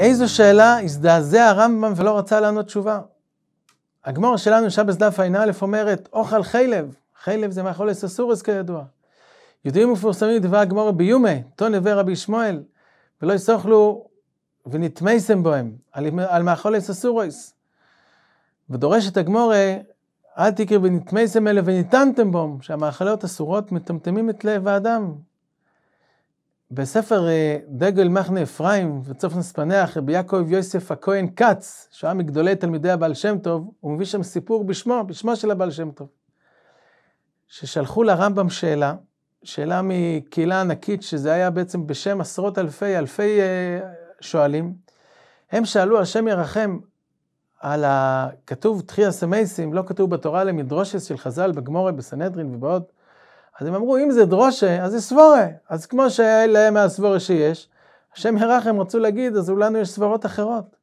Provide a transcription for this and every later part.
מאיזו שאלה הזדעזע הרמב"ם ולא רצה לענות תשובה? הגמור שלנו, שבס דף ע"א, אומרת, אוכל חילב, חילב זה מאכול אסוסורס כידוע. ידועים ומפורסמים דבר הגמור ביומה, עבר רבי שמואל, ולא יסוכלו ונתמייסם בוהם, על, על מאכול אסוסורס. ודורשת הגמור, אל תקרא ונתמייסם אלה וניתנתם בוהם, שהמאכלות אסורות מטמטמים את לב האדם, בספר אה, דגל מחנה אפרים וצוף נספנח, רבי יעקב יוסף הכהן כץ, שהיה מגדולי תלמידי הבעל שם טוב, הוא מביא שם סיפור בשמו, בשמו של הבעל שם טוב. ששלחו לרמב"ם שאלה, שאלה מקהילה ענקית, שזה היה בעצם בשם עשרות אלפי, אלפי אה, שואלים. הם שאלו, השם ירחם, על הכתוב כתוב תחי הסמייסים, לא כתוב בתורה למדרושס של חז"ל, בגמורה, בסנהדרין ובעוד. אז הם אמרו, אם זה דרושה, אז זה סבורה. אז כמו שהיה להם מהסבורה שיש, השם הם רצו להגיד, אז לנו יש סברות אחרות.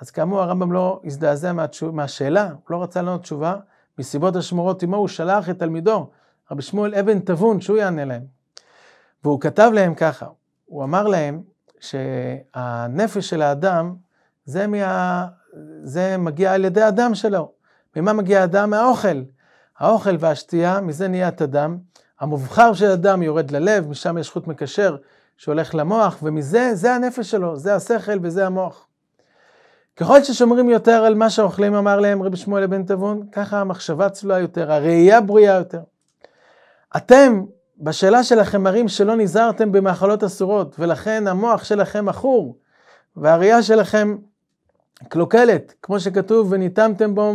אז כאמור, הרמב"ם לא הזדעזע מהתשוב, מהשאלה, הוא לא רצה לענות תשובה. מסיבות השמורות עמו, הוא שלח את תלמידו, רבי שמואל אבן תבון, שהוא יענה להם. והוא כתב להם ככה, הוא אמר להם שהנפש של האדם, זה, מה... זה מגיע על ידי הדם שלו. ממה מגיע הדם? מהאוכל. האוכל והשתייה, מזה נהיית הדם. המובחר של אדם יורד ללב, משם יש חוט מקשר שהולך למוח, ומזה, זה הנפש שלו, זה השכל וזה המוח. ככל ששומרים יותר על מה שהאוכלים, אמר להם רבי שמואל בן תבון, ככה המחשבה צלולה יותר, הראייה בריאה יותר. אתם, בשאלה שלכם מראים שלא נזהרתם במאכלות אסורות, ולכן המוח שלכם עכור, והראייה שלכם קלוקלת, כמו שכתוב, וניתמתם בו,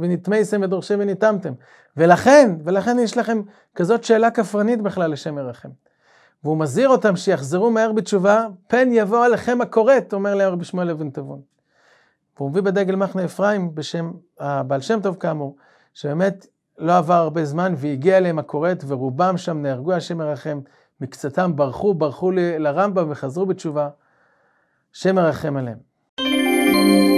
ונטמייסם ודורשם וניתמתם. ולכן, ולכן יש לכם כזאת שאלה כפרנית בכלל לשם ירחם. והוא מזהיר אותם שיחזרו מהר בתשובה, פן יבוא עליכם הכורת, אומר להם רבי שמואל אבן תבון. והוא מביא בדגל מחנה אפרים בשם, הבעל שם טוב כאמור, שבאמת לא עבר הרבה זמן והגיע אליהם הכורת, ורובם שם נהרגו השם ירחם, מקצתם ברחו, ברחו לרמב"ם וחזרו בתשובה, השם ירחם עליהם. Thank you.